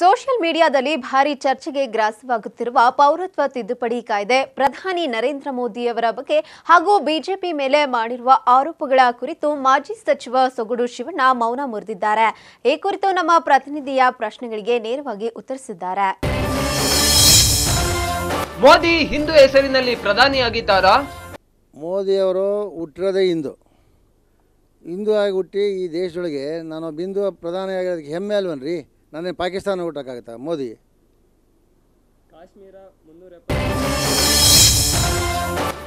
social ಮೀಡಿಯಾದಲ್ಲಿ ಭಾರಿ ಚರ್ಚೆಗೆ ಗ್ರಾಸವಾಗುತ್ತಿರುವ ಪೌರತ್ವ ತಿದ್ದುಪಡಿ ಕಾಯ್ದೆ ಪ್ರಧಾನಿ ನರೇಂದ್ರ ಮೋದಿಯವರ ಬಗ್ಗೆ ಹಾಗೂ ಬಿಜೆಪಿ ಮೇಲೆ ಮಾಡಿರುವ ಆರೋಪಗಳ ಕುರಿತು ಮಾಜಿ ಸಚಿವ ಸೊಗಡು ಶಿವಣ್ಣ ಮೌನ ಮುರಿದಿದ್ದಾರೆ ಈ ಕುರಿತು ನಮ್ಮ ಪ್ರತಿನಿಧಿಯ ಪ್ರಶ್ನೆಗಳಿಗೆ ನೇರವಾಗಿ ಉತ್ತರಿಸಿದ್ದಾರೆ ಮೋದಿ ಹಿಂದೂ ಹೆಸರಿನಲ್ಲಿ ಪ್ರಧಾನಿಯಾಗಿದ್ದಾರಾ ಮೋದಿಯವರು ಹುಟ್ಟಿರೋದೇ ಹಿಂದೂ ಹಿಂದೂ ಆಗಿ ಹುಟ್ಟಿ ಈ ದೇಶದೊಳಗೆ ನಾನು ಬಿಂದು ಪ್ರಧಾನಿಯಾಗಿರೋದಕ್ಕೆ ಹೆಮ್ಮೆ ಅಲ್ವನ್ರಿ ನನ್ನ ಪಾಕಿಸ್ತಾನ ಊಟಕ್ಕಾಗುತ್ತ ಮೋದಿ ಕಾಶ್ಮೀರ ಮುನ್ನೂರ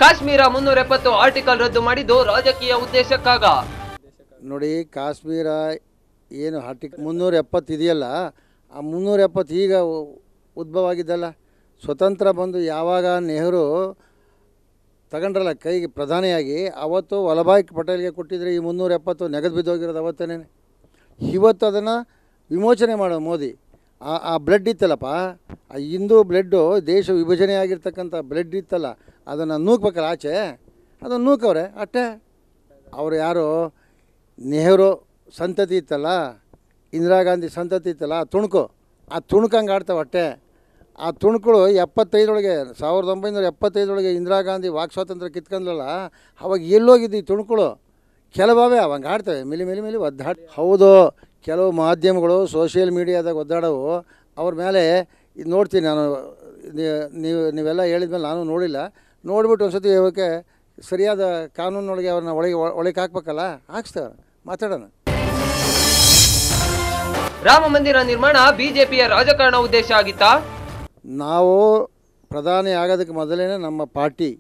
ಕಾಶ್ಮೀರ ಮುನ್ನೂರ ಎಪ್ಪತ್ತು ಆರ್ಟಿಕಲ್ ರದ್ದು ಮಾಡಿದ್ದು ರಾಜಕೀಯ ಉದ್ದೇಶಕ್ಕಾಗ ನೋಡಿ ಕಾಶ್ಮೀರ ಏನು ಆರ್ಟಿಕ್ ಮುನ್ನೂರ ಎಪ್ಪತ್ತು ಇದೆಯಲ್ಲ ಆ ಮುನ್ನೂರ ಎಪ್ಪತ್ತು ಈಗ ಉದ್ಭವ ಆಗಿದ್ದಲ್ಲ ಸ್ವತಂತ್ರ ಬಂದು ಯಾವಾಗ ನೆಹರು ತಗೊಂಡ್ರಲ್ಲ ಕೈಗೆ ಪ್ರಧಾನಿಯಾಗಿ ಅವತ್ತು ವಲ್ಲಭಾಯ್ ಪಟೇಲ್ಗೆ ಕೊಟ್ಟಿದ್ರೆ ಈ ಮುನ್ನೂರ ಎಪ್ಪತ್ತು ನೆಗೆದು ಬಿದ್ದೋಗಿರೋದು ಅವತ್ತೇನೆ ಇವತ್ತು ಅದನ್ನು ವಿಮೋಚನೆ ಮಾಡೋ ಮೋದಿ ಆ ಆ ಬ್ಲಡ್ ಇತ್ತಲ್ಲಪ್ಪ ಆ ಹಿಂದೂ ಬ್ಲಡ್ಡು ದೇಶ ವಿಭಜನೆ ಆಗಿರ್ತಕ್ಕಂಥ ಬ್ಲಡ್ ಇತ್ತಲ್ಲ ಅದನ್ನು ನೂಕ್ಬೇಕಲ್ಲ ಆಚೆ ಅದನ್ನು ನೂಕವ್ರೆ ಅಟ್ಟೆ ಅವರು ಯಾರು ನೆಹರು ಸಂತತಿ ಇತ್ತಲ್ಲ ಇಂದಿರಾ ಗಾಂಧಿ ಸಂತತಿ ಇತ್ತಲ್ಲ ಆ ತುಣುಕು ಆ ತುಣುಕಂಗೆ ಆಡ್ತಾವೆ ಅಟ್ಟೆ ಆ ತುಣುಕುಳು ಎಪ್ಪತ್ತೈದೊಳಗೆ ಸಾವಿರದ ಒಂಬೈನೂರ ಎಪ್ಪತ್ತೈದೊಳಗೆ ಇಂದಿರಾ ಗಾಂಧಿ ವಾಕ್ ಸ್ವಾತಂತ್ರ್ಯ ಕಿತ್ಕೊಂಡ್ಲಲ್ಲ ಅವಾಗ ಎಲ್ಲೋಗಿದ್ದು ಈ ತುಣುಕುಳು ಕೆಲವಾವೇ ಅವಂಗೆ ಆಡ್ತವೆ ಮಿಲಿ ಮಿಲಿ ಮಿಲಿ ಒದ್ದಾಡಿ ಹೌದು ಕೆಲವು ಮಾಧ್ಯಮಗಳು ಸೋಷಿಯಲ್ ಮೀಡಿಯಾದಾಗ ಒದ್ದಾಡವು ಅವ್ರ ಮೇಲೆ ಇದು ನೋಡ್ತೀನಿ ನಾನು ನೀವು ನೀವೆಲ್ಲ ಹೇಳಿದ ಮೇಲೆ ನಾನು ನೋಡಿಲ್ಲ ನೋಡಿಬಿಟ್ಟು ಒಂದು ಸತಿ ಇವಕ್ಕೆ ಸರಿಯಾದ ಕಾನೂನೊಳಗೆ ಅವ್ರನ್ನ ಒಳಗೆ ಒಳಗೆ ಹಾಕ್ಬೇಕಲ್ಲ ಹಾಕ್ಸ್ತೇವೆ ಮಾತಾಡೋಣ ರಾಮ ಮಂದಿರ ನಿರ್ಮಾಣ ಬಿಜೆಪಿಯ ರಾಜಕಾರಣ ಉದ್ದೇಶ ಆಗಿತ್ತಾ ನಾವು ಪ್ರಧಾನಿ ಆಗೋದಕ್ಕೆ ಮೊದಲೇ ನಮ್ಮ ಪಾರ್ಟಿ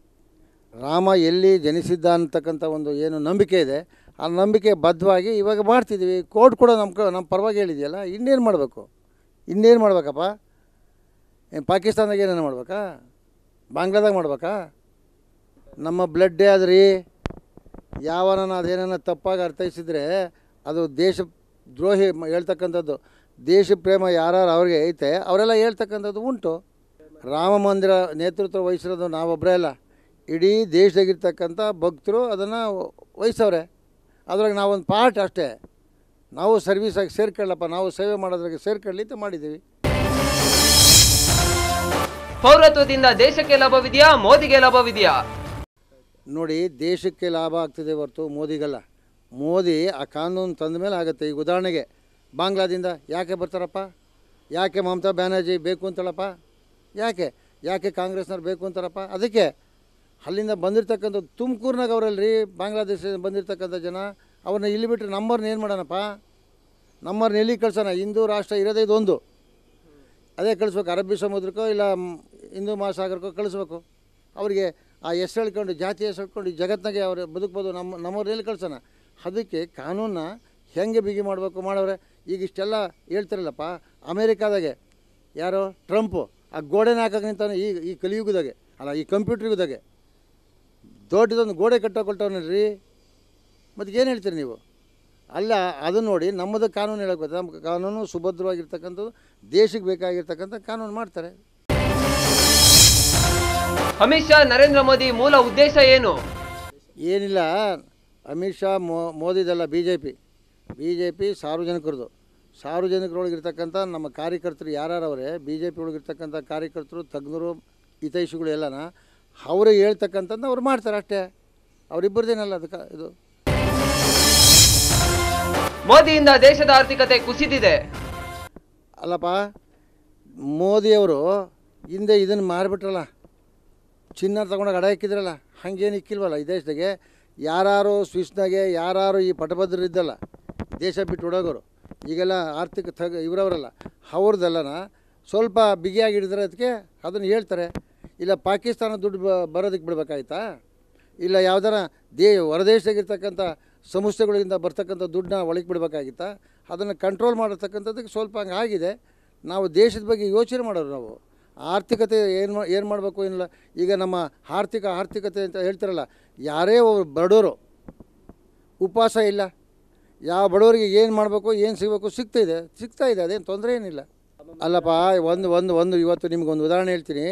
ರಾಮ ಎಲ್ಲಿ ಜನಿಸಿದ್ದ ಅಂತಕ್ಕಂಥ ಒಂದು ಏನು ನಂಬಿಕೆ ಇದೆ ಆ ನಂಬಿಕೆ ಬದ್ಧವಾಗಿ ಇವಾಗ ಮಾಡ್ತಿದ್ದೀವಿ ಕೋರ್ಟ್ ಕೂಡ ನಮ್ಮ ನಮ್ಮ ಪರವಾಗಿ ಹೇಳಿದೆಯಲ್ಲ ಇನ್ನೇನು ಮಾಡಬೇಕು ಇನ್ನೇನು ಮಾಡ್ಬೇಕಪ್ಪ ಏನು ಪಾಕಿಸ್ತಾನದಾಗ ಏನೇನು ಮಾಡ್ಬೇಕಾ ಬಾಂಗ್ಲಾದಾಗ ಮಾಡ್ಬೇಕಾ ನಮ್ಮ ಬ್ಲಡ್ಡೇ ಆದ್ರಿ ಯಾವನ ಅದೇನನ್ನ ತಪ್ಪಾಗಿ ಅರ್ಥೈಸಿದ್ರೆ ಅದು ದೇಶ ದ್ರೋಹಿ ಹೇಳ್ತಕ್ಕಂಥದ್ದು ದೇಶ ಪ್ರೇಮ ಯಾರು ಅವ್ರಿಗೆ ಐತೆ ಅವರೆಲ್ಲ ಹೇಳ್ತಕ್ಕಂಥದ್ದು ಉಂಟು ರಾಮ ಮಂದಿರ ನೇತೃತ್ವ ವಹಿಸಿರೋದು ನಾವೊಬ್ಬರೇ ಅಲ್ಲ ಇಡೀ ದೇಶದಾಗಿರ್ತಕ್ಕಂಥ ಭಕ್ತರು ಅದನ್ನು ವಹಿಸವ್ರೆ ಅದ್ರಾಗ ನಾವೊಂದು ಪಾರ್ಟ್ ಅಷ್ಟೇ ನಾವು ಸರ್ವಿಸಾಗಿ ಸೇರ್ಕೊಳ್ಳಪ್ಪ ನಾವು ಸೇವೆ ಮಾಡೋದ್ರಾಗೆ ಸೇರ್ಕೊಳ್ಳಿ ಅಂತ ಮಾಡಿದ್ದೀವಿ ಪೌರತ್ವದಿಂದ ದೇಶಕ್ಕೆ ಲಾಭವಿದೆಯಾ ಮೋದಿಗೆ ಲಾಭವಿದೆಯಾ ನೋಡಿ ದೇಶಕ್ಕೆ ಲಾಭ ಆಗ್ತದೆ ಹೊರತು ಮೋದಿಗಲ್ಲ ಮೋದಿ ಆ ಕಾನೂನು ತಂದ ಮೇಲೆ ಆಗುತ್ತೆ ಈಗ ಉದಾಹರಣೆಗೆ ಬಾಂಗ್ಲಾದಿಂದ ಯಾಕೆ ಬರ್ತಾರಪ್ಪ ಯಾಕೆ ಮಮತಾ ಬ್ಯಾನರ್ಜಿ ಬೇಕು ಅಂತಳಪ್ಪ ಯಾಕೆ ಯಾಕೆ ಕಾಂಗ್ರೆಸ್ನವ್ರು ಬೇಕು ಅಂತಾರಪ್ಪ ಅದಕ್ಕೆ ಅಲ್ಲಿಂದ ಬಂದಿರ್ತಕ್ಕಂಥ ತುಮಕೂರ್ನಾಗ ಅವರಲ್ಲಿ ಬಾಂಗ್ಲಾದೇಶದಿಂದ ಬಂದಿರತಕ್ಕಂಥ ಜನ ಅವ್ರನ್ನ ಇಲ್ಲಿ ಬಿಟ್ಟರೆ ನಂಬರ್ನ ಏನು ಮಾಡೋಣಪ್ಪ ನಂಬರ್ನ ಎಲ್ಲಿ ಕಳ್ಸೋಣ ಹಿಂದೂ ರಾಷ್ಟ್ರ ಇರೋದೇ ಇದೊಂದು ಅದೇ ಕಳಿಸ್ಬೇಕು ಅರಬ್ಬಿ ಸಮುದ್ರಕ್ಕೋ ಇಲ್ಲ ಹಿಂದೂ ಮಹಾಸಾಗರಕ್ಕೋ ಕಳಿಸ್ಬೇಕು ಅವರಿಗೆ ಆ ಹೆಸರು ಹೇಳ್ಕೊಂಡು ಜಾತಿ ಹೆಸರು ಹೇಳ್ಕೊಂಡು ಈ ಜಗತ್ತಿನಾಗೆ ಅವ್ರು ಬದುಕ್ಬೋದು ನಮ್ಮ ಎಲ್ಲಿ ಕಳ್ಸೋಣ ಅದಕ್ಕೆ ಕಾನೂನ ಹೆಂಗೆ ಬಿಗಿ ಮಾಡಬೇಕು ಮಾಡೋರೆ ಈಗ ಇಷ್ಟೆಲ್ಲ ಹೇಳ್ತಿರಲ್ಲಪ್ಪ ಅಮೇರಿಕಾದಾಗೆ ಯಾರೋ ಟ್ರಂಪು ಆ ಗೋಡೆನ ಹಾಕಕ್ಕೆ ನಿಂತಾನೆ ಈ ಈ ಕಲಿಯುಗದಾಗೆ ಅಲ್ಲ ಈ ಕಂಪ್ಯೂಟರ್ ಯುಗದಾಗೆ ದೊಡ್ಡದೊಂದು ಗೋಡೆ ಕಟ್ಟೋಕೊಳ್ತಾವನ್ರಿ ಮತ್ತು ಏನು ಹೇಳ್ತೀರಿ ನೀವು ಅಲ್ಲ ಅದು ನೋಡಿ ನಮ್ಮದು ಕಾನೂನು ಹೇಳಬೇಕು ನಮ್ಮ ಕಾನೂನು ಸುಭದ್ರವಾಗಿರ್ತಕ್ಕಂಥದ್ದು ದೇಶಕ್ಕೆ ಬೇಕಾಗಿರ್ತಕ್ಕಂಥ ಕಾನೂನು ಮಾಡ್ತಾರೆ ಅಮಿತ್ ಶಾ ನರೇಂದ್ರ ಮೋದಿ ಮೂಲ ಉದ್ದೇಶ ಏನು ಏನಿಲ್ಲ ಅಮಿತ್ ಶಾ ಮೋ ಮೋದಿದಲ್ಲ B J P B J P ಸಾರ್ವಜನಿಕರದು ಸಾರ್ವಜನಿಕರೊಳಗಿರ್ತಕ್ಕಂಥ ನಮ್ಮ ಕಾರ್ಯಕರ್ತರು ಯಾರ್ಯಾರವ್ರೆ ಬಿ ಜೆ ಪಿ ಒಳಗಿರ್ತಕ್ಕಂಥ ಕಾರ್ಯಕರ್ತರು ತಜ್ಞರು ಹಿತೈಷಿಗಳು ಎಲ್ಲನ ಅವರು ಹೇಳ್ತಕ್ಕಂಥದ್ದು ಅವ್ರು ಮಾಡ್ತಾರೆ ಅಷ್ಟೇ ಅವರಿಬ್ಬರದೇನಲ್ಲ ಅದಕ್ಕೆ ಇದು ಮೋದಿಯಿಂದ ದೇಶದ ಆರ್ಥಿಕತೆ ಕುಸಿದಿದೆ ಅಲ್ಲಪ್ಪ ಮೋದಿಯವರು ಹಿಂದೆ ಇದನ್ನು ಮಾರಿಬಿಟ್ರಲ್ಲ ಚಿನ್ನ ತಗೊಂಡಾಗ ಅಡ ಹಾಕಿದ್ರಲ್ಲ ಹಂಗೇನು ಇಕ್ಕಿಲ್ವಲ್ಲ ಈ ದೇಶದಾಗೆ ಯಾರು ಸ್ವಿಸ್ನಾಗೆ ಯಾರು ಈ ಇದ್ದಲ್ಲ ದೇಶ ಬಿಟ್ಟು ಹುಡುಗರು ಈಗೆಲ್ಲ ಆರ್ಥಿಕ ತಗ ಇವರವರಲ್ಲ ಅವ್ರದ್ದೆಲ್ಲನ ಸ್ವಲ್ಪ ಬಿಗಿಯಾಗಿ ಹಿಡಿದ್ರೆ ಅದಕ್ಕೆ ಅದನ್ನು ಹೇಳ್ತಾರೆ ಇಲ್ಲ ಪಾಕಿಸ್ತಾನ ದುಡ್ಡು ಬರೋದಕ್ಕೆ ಬಿಡಬೇಕಾಯ್ತಾ ಇಲ್ಲ ಯಾವ್ದಾರ ದೇ ಹೊರದೇಶದಾಗಿರ್ತಕ್ಕಂಥ ಸಂಸ್ಥೆಗಳಿಂದ ಬರ್ತಕ್ಕಂಥ ದುಡ್ಡನ್ನ ಒಳಗೆ ಬಿಡಬೇಕಾಗಿತ್ತಾ ಅದನ್ನು ಕಂಟ್ರೋಲ್ ಮಾಡಿರ್ತಕ್ಕಂಥದ್ದಕ್ಕೆ ಸ್ವಲ್ಪ ಹಂಗೆ ಆಗಿದೆ ನಾವು ದೇಶದ ಬಗ್ಗೆ ಯೋಚನೆ ಮಾಡೋರು ನಾವು ಆರ್ಥಿಕತೆ ಏನು ಏನು ಮಾಡಬೇಕು ಏನಿಲ್ಲ ಈಗ ನಮ್ಮ ಆರ್ಥಿಕ ಆರ್ಥಿಕತೆ ಅಂತ ಹೇಳ್ತಾರಲ್ಲ ಯಾರೇ ಒಬ್ಬರು ಬಡವರು ಉಪವಾಸ ಇಲ್ಲ ಯಾವ ಬಡವರಿಗೆ ಏನು ಮಾಡಬೇಕು ಏನು ಸಿಗಬೇಕು ಸಿಗ್ತಾಯಿದೆ ಸಿಗ್ತಾಯಿದೆ ಅದೇನು ತೊಂದರೆ ಏನಿಲ್ಲ ಅಲ್ಲಪ್ಪ ಒಂದು ಒಂದು ಒಂದು ಇವತ್ತು ನಿಮ್ಗೊಂದು ಉದಾಹರಣೆ ಹೇಳ್ತೀನಿ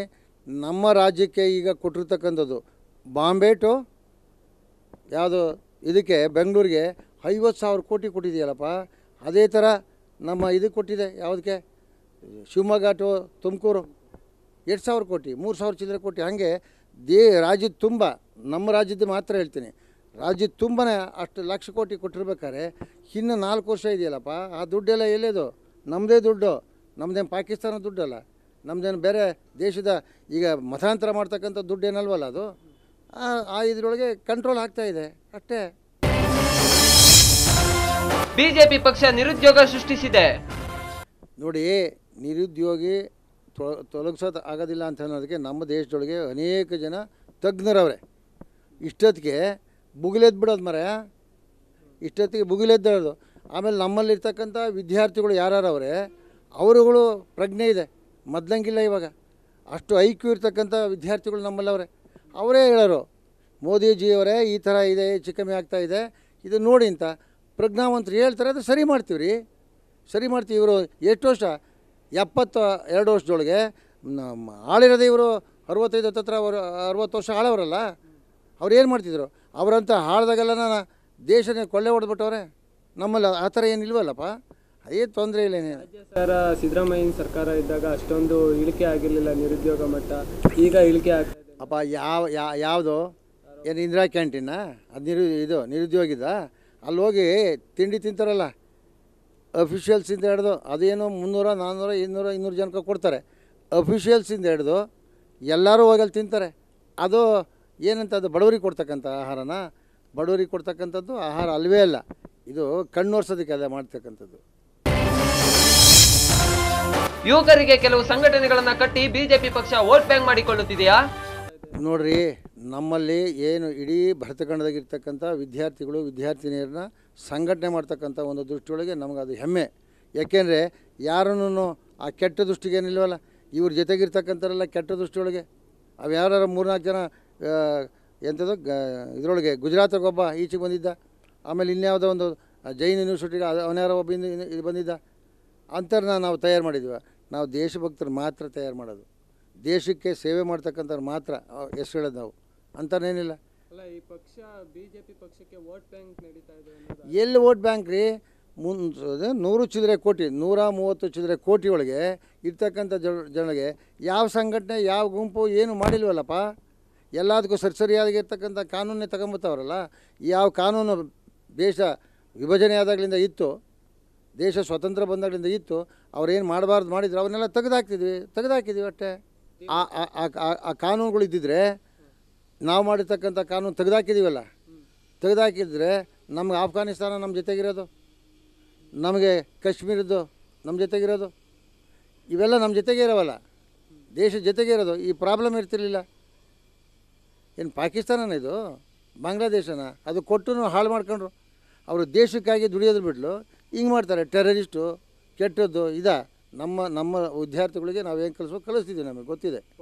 ನಮ್ಮ ರಾಜ್ಯಕ್ಕೆ ಈಗ ಕೊಟ್ಟಿರ್ತಕ್ಕಂಥದ್ದು ಬಾಂಬೆ ಟು ಯಾವುದು ಇದಕ್ಕೆ ಬೆಂಗಳೂರಿಗೆ ಐವತ್ತು ಸಾವಿರ ಕೋಟಿ ಕೊಟ್ಟಿದೆಯಲ್ಲಪ್ಪ ಅದೇ ಥರ ನಮ್ಮ ಇದಕ್ಕೆ ಕೊಟ್ಟಿದೆ ಯಾವುದಕ್ಕೆ ಶಿವಮೊಗ್ಗ ಟು ತುಮಕೂರು ಎರಡು ಸಾವಿರ ಕೋಟಿ ಮೂರು ಸಾವಿರ ಚಿಲ್ಲರ ಕೋಟಿ ಹಾಗೆ ದೇ ರಾಜ್ಯದ ತುಂಬ ನಮ್ಮ ರಾಜ್ಯದ ಮಾತ್ರ ಹೇಳ್ತೀನಿ ರಾಜ್ಯದ ತುಂಬಾ ಅಷ್ಟು ಲಕ್ಷ ಕೋಟಿ ಕೊಟ್ಟಿರ್ಬೇಕಾದ್ರೆ ಇನ್ನು ನಾಲ್ಕು ವರ್ಷ ಇದೆಯಲ್ಲಪ್ಪ ಆ ದುಡ್ಡೆಲ್ಲ ಎಲ್ಲೇದು ನಮ್ಮದೇ ದುಡ್ಡು ನಮ್ಮದೇ ಪಾಕಿಸ್ತಾನ ದುಡ್ಡಲ್ಲ ನಮ್ಮದೇನು ಬೇರೆ ದೇಶದ ಈಗ ಮತಾಂತರ ಮಾಡ್ತಕ್ಕಂಥ ಏನಲ್ವಲ್ಲ ಅದು ಆ ಇದರೊಳಗೆ ಕಂಟ್ರೋಲ್ ಆಗ್ತಾ ಇದೆ ಅಷ್ಟೇ ಬಿಜೆಪಿ ಪಕ್ಷ ನಿರುದ್ಯೋಗ ಸೃಷ್ಟಿಸಿದೆ ನೋಡಿ ನಿರುದ್ಯೋಗಿ ತೊಲಗ್ಸೋದು ಆಗೋದಿಲ್ಲ ಅಂತ ಅನ್ನೋದಕ್ಕೆ ನಮ್ಮ ದೇಶದೊಳಗೆ ಅನೇಕ ಜನ ತಜ್ಞರವ್ರೆ ಇಷ್ಟೊತ್ತಿಗೆ ಬುಗಿಲೆದ್ದು ಬಿಡೋದು ಮರ ಇಷ್ಟೊತ್ತಿಗೆ ಬುಗಿಲೆದ್ದು ಆಮೇಲೆ ನಮ್ಮಲ್ಲಿರ್ತಕ್ಕಂಥ ವಿದ್ಯಾರ್ಥಿಗಳು ಯಾರ್ಯಾರವ್ರೆ ಅವರುಗಳು ಪ್ರಜ್ಞೆ ಇದೆ ಮದ್ಲಂಗಿಲ್ಲ ಇವಾಗ ಅಷ್ಟು ಐಕ್ಯೂ ಇರ್ತಕ್ಕಂಥ ವಿದ್ಯಾರ್ಥಿಗಳು ನಮ್ಮಲ್ಲವರೇ ಅವರೇ ಹೇಳೋರು ಮೋದಿಜಿಯವರೇ ಈ ಥರ ಇದೆ ಹೆಚ್ಚು ಕಮ್ಮಿ ಆಗ್ತಾ ಇದೆ ಇದು ನೋಡಿ ಅಂತ ಪ್ರಜ್ಞಾವಂತರು ಹೇಳ್ತಾರೆ ಅದು ಸರಿ ಮಾಡ್ತೀವಿ ರೀ ಸರಿ ಮಾಡ್ತೀವಿ ಇವರು ಎಷ್ಟು ವರ್ಷ ಎಪ್ಪತ್ತು ಎರಡು ವರ್ಷದೊಳಗೆ ಆಳಿರೋದೆ ಇವರು ಅರವತ್ತೈದು ಹತ್ತತ್ರ ಅವರು ಅರವತ್ತು ವರ್ಷ ಆಳವರಲ್ಲ ಅವ್ರು ಏನು ಮಾಡ್ತಿದ್ರು ಅವರಂತ ಹಾಳ್ದಾಗೆಲ್ಲ ದೇಶನೇ ಕೊಳ್ಳೆ ಹೊಡೆದ್ಬಿಟ್ಟವ್ರೆ ನಮ್ಮಲ್ಲಿ ಆ ಥರ ಏನಿಲ್ವಲ್ಲಪ್ಪ ಏನು ತೊಂದರೆ ಇಲ್ಲ ನೀನು ಸರ್ ಸಿದ್ದರಾಮಯ್ಯ ಸರ್ಕಾರ ಇದ್ದಾಗ ಅಷ್ಟೊಂದು ಇಳಿಕೆ ಆಗಿರಲಿಲ್ಲ ನಿರುದ್ಯೋಗ ಮಟ್ಟ ಈಗ ಇಳಿಕೆ ಆಗ ಅಪ್ಪ ಯಾವ ಯಾ- ಯಾವುದು ಏನು ಇಂದಿರಾ ಕ್ಯಾಂಟೀನ ಅದು ನಿರು ಇದು ನಿರುದ್ಯೋಗಿದ ಅಲ್ಲಿ ಹೋಗಿ ತಿಂಡಿ ತಿಂತಾರಲ್ಲ ಅಫಿಷಿಯಲ್ಸಿಂದ ಹಿಡ್ದು ಅದೇನು ಮುನ್ನೂರ ನಾನ್ನೂರ ಇನ್ನೂರ ಇನ್ನೂರು ಜನಕ್ಕೆ ಕೊಡ್ತಾರೆ ಅಫಿಷಿಯಲ್ಸಿಂದ ಹಿಡ್ದು ಎಲ್ಲರೂ ಹೋಗಿ ಅಲ್ಲಿ ತಿಂತಾರೆ ಅದು ಏನಂತ ಅದು ಬಡವರಿಗೆ ಕೊಡ್ತಕ್ಕಂಥ ಆಹಾರನ ಬಡವರಿಗೆ ಕೊಡ್ತಕ್ಕಂಥದ್ದು ಆಹಾರ ಅಲ್ಲವೇ ಅಲ್ಲ ಇದು ಕಣ್ಣು ಒರ್ಸೋದಕ್ಕೆ ಅದೇ ಮಾಡ್ತಕ್ಕಂಥದ್ದು ಯುವಕರಿಗೆ ಕೆಲವು ಸಂಘಟನೆಗಳನ್ನ ಕಟ್ಟಿ ಬಿಜೆಪಿ ಪಕ್ಷ ವೋಟ್ ಬ್ಯಾಂಕ್ ಮಾಡಿಕೊಳ್ಳುತ್ತಿದೆಯಾ ನೋಡ್ರಿ ನಮ್ಮಲ್ಲಿ ಏನು ಇಡೀ ಭರತಖಂಡದಾಗಿರ್ತಕ್ಕಂಥ ವಿದ್ಯಾರ್ಥಿಗಳು ವಿದ್ಯಾರ್ಥಿನಿಯರನ್ನ ಸಂಘಟನೆ ಮಾಡ್ತಕ್ಕಂಥ ಒಂದು ದೃಷ್ಟಿಯೊಳಗೆ ಅದು ಹೆಮ್ಮೆ ಯಾಕೆಂದರೆ ಯಾರನ್ನು ಆ ಕೆಟ್ಟ ದೃಷ್ಟಿಗೆ ನಿಲ್ವಲ್ಲ ಇವ್ರ ಜೊತೆಗಿರ್ತಕ್ಕಂಥವರೆಲ್ಲ ಕೆಟ್ಟ ದೃಷ್ಟಿಯೊಳಗೆ ಅವು ಯಾರು ಮೂರ್ನಾಲ್ಕು ಜನ ಎಂಥದ್ದು ಗ ಇದರೊಳಗೆ ಗುಜರಾತ್ಗೆ ಒಬ್ಬ ಈಚೆಗೆ ಬಂದಿದ್ದ ಆಮೇಲೆ ಇನ್ಯಾವುದೋ ಒಂದು ಜೈನ್ ಯೂನಿವರ್ಸಿಟಿಗೆ ಅವನ್ಯಾರೋ ಒಬ್ಬ ಇದು ಬಂದಿದ್ದ ಅಂಥವ್ರನ್ನ ನಾವು ತಯಾರು ಮಾಡಿದ್ವಿ ನಾವು ದೇಶಭಕ್ತರು ಮಾತ್ರ ತಯಾರು ಮಾಡೋದು ದೇಶಕ್ಕೆ ಸೇವೆ ಮಾಡ್ತಕ್ಕಂಥವ್ರು ಮಾತ್ರ ಹೆಸರು ಹೇಳೋದು ನಾವು ಅಂತನೇನಿಲ್ಲ ಅಲ್ಲ ಈ ಪಕ್ಷ ಬಿ ಜೆ ಪಿ ಪಕ್ಷಕ್ಕೆ ವೋಟ್ ಬ್ಯಾಂಕ್ ನಡೀತಾ ಇದೆ ಎಲ್ಲಿ ವೋಟ್ ಬ್ಯಾಂಕ್ ರೀ ಮುನ್ ನೂರು ಚಿದ್ರೆ ಕೋಟಿ ನೂರ ಮೂವತ್ತು ಚಿದ್ರೆ ಕೋಟಿ ಒಳಗೆ ಇರ್ತಕ್ಕಂಥ ಜನರಿಗೆ ಯಾವ ಸಂಘಟನೆ ಯಾವ ಗುಂಪು ಏನು ಮಾಡಿಲ್ವಲ್ಲಪ್ಪ ಎಲ್ಲದಕ್ಕೂ ಸರಿ ಕಾನೂನೇ ತಗೊಂಬತ್ತವ್ರಲ್ಲ ಯಾವ ಕಾನೂನು ದೇಶ ವಿಭಜನೆ ಆದಾಗಲಿಂದ ಇತ್ತು ದೇಶ ಸ್ವತಂತ್ರ ಬಂದಾಗಿಂದ ಇತ್ತು ಏನು ಮಾಡಬಾರ್ದು ಮಾಡಿದ್ರು ಅವನ್ನೆಲ್ಲ ತೆಗೆದಾಕ್ತಿದ್ವಿ ತೆಗೆದಾಕಿದ್ವಿ ಅಷ್ಟೇ ಆ ಆ ಕಾನೂನುಗಳು ಇದ್ದಿದ್ರೆ ನಾವು ಮಾಡಿರ್ತಕ್ಕಂಥ ಕಾನೂನು ತೆಗೆದಾಕಿದ್ದೀವಲ್ಲ ತೆಗೆದಾಕಿದ್ರೆ ನಮ್ಗೆ ಆಫ್ಘಾನಿಸ್ತಾನ ನಮ್ಮ ಜೊತೆಗಿರೋದು ನಮಗೆ ಕಾಶ್ಮೀರದ್ದು ನಮ್ಮ ಜೊತೆಗಿರೋದು ಇವೆಲ್ಲ ನಮ್ಮ ಜೊತೆಗೆ ಇರೋವಲ್ಲ ದೇಶ ಜೊತೆಗೆ ಇರೋದು ಈ ಪ್ರಾಬ್ಲಮ್ ಇರ್ತಿರ್ಲಿಲ್ಲ ಏನು ಪಾಕಿಸ್ತಾನನ ಇದು ಬಾಂಗ್ಲಾದೇಶನ ಅದು ಕೊಟ್ಟು ಹಾಳು ಮಾಡ್ಕೊಂಡ್ರು ಅವರು ದೇಶಕ್ಕಾಗಿ ದುಡಿಯೋದು ಬಿಟ್ಲು ಹಿಂಗೆ ಮಾಡ್ತಾರೆ ಟೆರರಿಸ್ಟು ಕೆಟ್ಟದ್ದು ಇದ ನಮ್ಮ ನಮ್ಮ ವಿದ್ಯಾರ್ಥಿಗಳಿಗೆ ನಾವು ಏನು ಕಲಿಸ್ಬೇಕು ಕಲಿಸ್ತಿದ್ದೀವಿ ನಮಗೆ ಗೊತ್ತಿದೆ